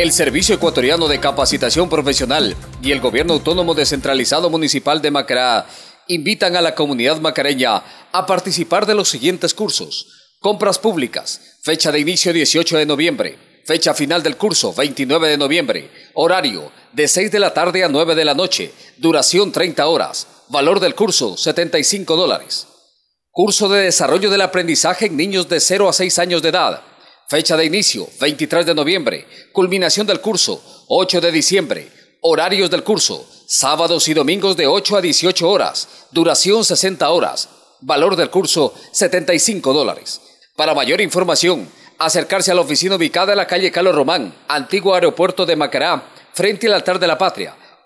El Servicio Ecuatoriano de Capacitación Profesional y el Gobierno Autónomo Descentralizado Municipal de Macará invitan a la comunidad macareña a participar de los siguientes cursos. Compras públicas, fecha de inicio 18 de noviembre, fecha final del curso 29 de noviembre, horario de 6 de la tarde a 9 de la noche, duración 30 horas, valor del curso 75 dólares. Curso de desarrollo del aprendizaje en niños de 0 a 6 años de edad, Fecha de inicio, 23 de noviembre. Culminación del curso, 8 de diciembre. Horarios del curso, sábados y domingos de 8 a 18 horas. Duración 60 horas. Valor del curso, 75 dólares. Para mayor información, acercarse a la oficina ubicada en la calle Carlos Román, antiguo aeropuerto de Macará, frente al altar de la patria